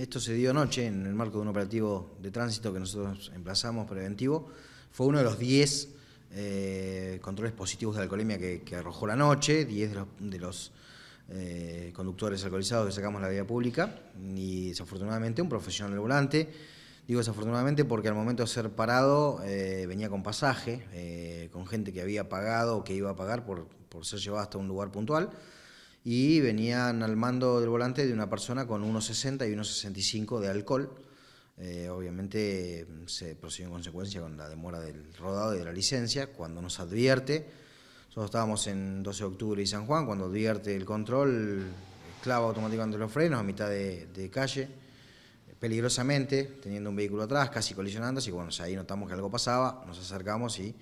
Esto se dio anoche en el marco de un operativo de tránsito que nosotros emplazamos preventivo. Fue uno de los 10 eh, controles positivos de alcoholemia que, arrojó la noche, 10 de los, eh, conductores alcoholizados que sacamos la vía pública y desafortunadamente un profesional del volante. Digo desafortunadamente porque al momento de ser parado eh, venía con pasaje, con gente que había pagado o que iba a pagar por, por ser llevado hasta un lugar puntual y venían al mando del volante de una persona con 1,60 y 1,65 de alcohol. Eh, obviamente mm, se procedió en consecuencia con la demora del rodado y de la licencia. Cuando nos advierte, nosotros estábamos en 12 de octubre y San Juan, cuando advierte el control, clava automáticamente los frenos a mitad de, de calle, peligrosamente, teniendo un vehículo atrás, casi colisionando, así que bueno, ahí notamos que algo pasaba, nos acercamos y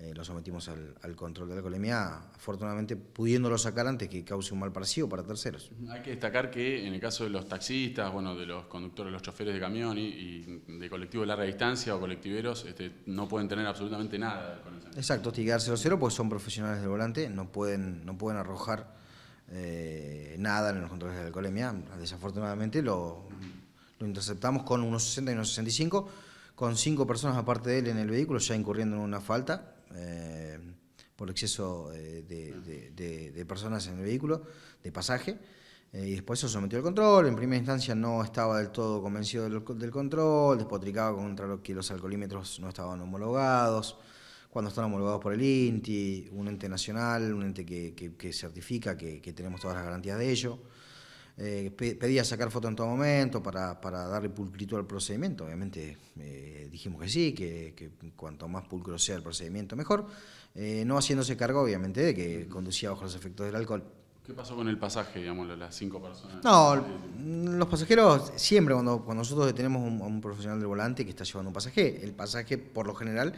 eh, lo sometimos al, control de la alcoholemia, afortunadamente pudiéndolo sacar antes que cause un mal parecido para terceros. Hay que destacar que en el caso de los taxistas, bueno, de los conductores, los choferes de camión y, de colectivos de larga distancia o colectiveros, este, no pueden tener absolutamente nada con el Exacto, 0 cero porque son profesionales del volante, no pueden, no pueden arrojar eh, nada en los controles de la alcoholemia. Desafortunadamente lo, lo interceptamos con unos 60 y unos 65 con cinco personas aparte de él en el vehículo, ya incurriendo en una falta, eh, por el exceso eh, de, personas en el vehículo, de pasaje, eh, y después se sometió al control. En primera instancia no estaba del todo convencido del, control, despotricaba contra lo que los alcoholímetros no estaban homologados. Cuando están homologados por el INTI, un ente nacional, un ente que, certifica que tenemos todas las garantías de ello. Eh, pedía sacar foto en todo momento para, para darle pulcritud al procedimiento. Obviamente eh, dijimos que sí, que, que, cuanto más pulcro sea el procedimiento, mejor. Eh, no haciéndose cargo, obviamente, de que conducía bajo los efectos del alcohol. ¿Qué pasó con el pasaje, digamos, las cinco personas? No, mm, los pasajeros siempre, cuando, cuando nosotros detenemos a un, profesional del volante que está llevando un pasaje, el pasaje por lo general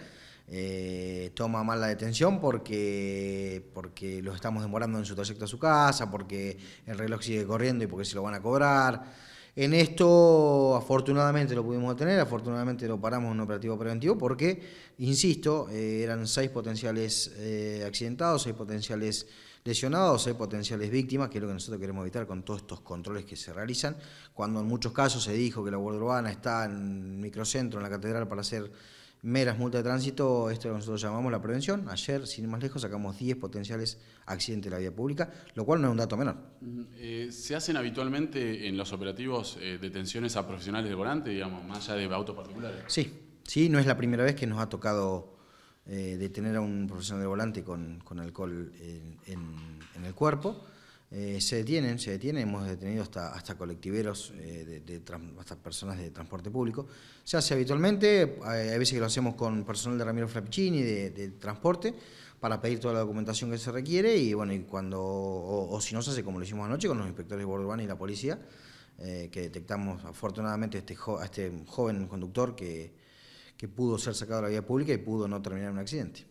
eh, toma mal la detención porque, porque lo estamos demorando en su trayecto a su casa, porque el reloj sigue corriendo y porque se lo van a cobrar. En esto, afortunadamente lo pudimos detener, afortunadamente lo paramos en un operativo preventivo porque, insisto, eh, eran seis potenciales eh, accidentados, seis potenciales lesionados, seis potenciales víctimas, que es lo que nosotros queremos evitar con todos estos controles que se realizan, cuando en muchos casos se dijo que la Guardia Urbana está en microcentro, en la catedral, para hacer meras multas de tránsito, esto lo nosotros llamamos la prevención. Ayer, sin ir más lejos, sacamos 10 potenciales accidentes de la vía pública, lo cual no es un dato menor. Eh, ¿Se hacen habitualmente en los operativos eh, detenciones a profesionales de volante, digamos, más allá de autos particulares? Sí, sí, no es la primera vez que nos ha tocado eh, detener a un profesional de volante con, alcohol en el cuerpo. Eh, se detienen, se detienen, hemos detenido hasta, colectiveros, eh, de, hasta personas de transporte público. Se hace habitualmente, eh, hay veces que lo hacemos con personal de Ramiro Frappuccini, de, transporte, para pedir toda la documentación que se requiere y bueno, y cuando, o, si no se hace como lo hicimos anoche con los inspectores de Bordo y la policía, que detectamos afortunadamente este a este, joven conductor que, que pudo ser sacado de la vía pública y pudo no terminar en un accidente.